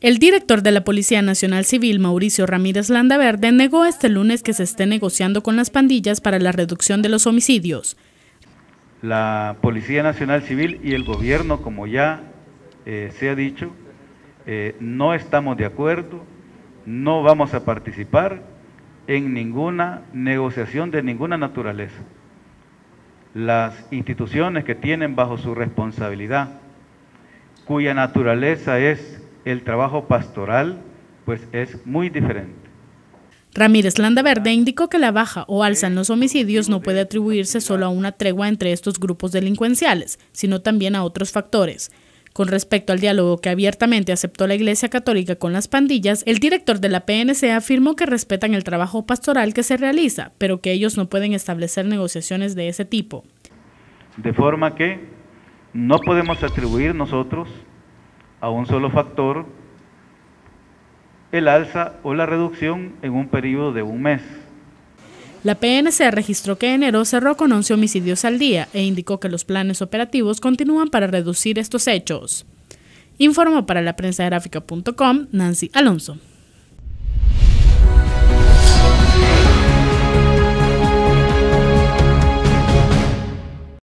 El director de la Policía Nacional Civil, Mauricio Ramírez Landaverde, negó este lunes que se esté negociando con las pandillas para la reducción de los homicidios. La Policía Nacional Civil y el gobierno, como ya eh, se ha dicho, eh, no estamos de acuerdo, no vamos a participar en ninguna negociación de ninguna naturaleza. Las instituciones que tienen bajo su responsabilidad, cuya naturaleza es el trabajo pastoral pues es muy diferente. Ramírez Landaverde indicó que la baja o alza en los homicidios no puede atribuirse solo a una tregua entre estos grupos delincuenciales, sino también a otros factores. Con respecto al diálogo que abiertamente aceptó la Iglesia Católica con las pandillas, el director de la PNC afirmó que respetan el trabajo pastoral que se realiza, pero que ellos no pueden establecer negociaciones de ese tipo. De forma que no podemos atribuir nosotros a un solo factor el alza o la reducción en un periodo de un mes. La PNC registró que enero cerró con 11 homicidios al día e indicó que los planes operativos continúan para reducir estos hechos. Informó para la prensa gráfica.com Nancy Alonso.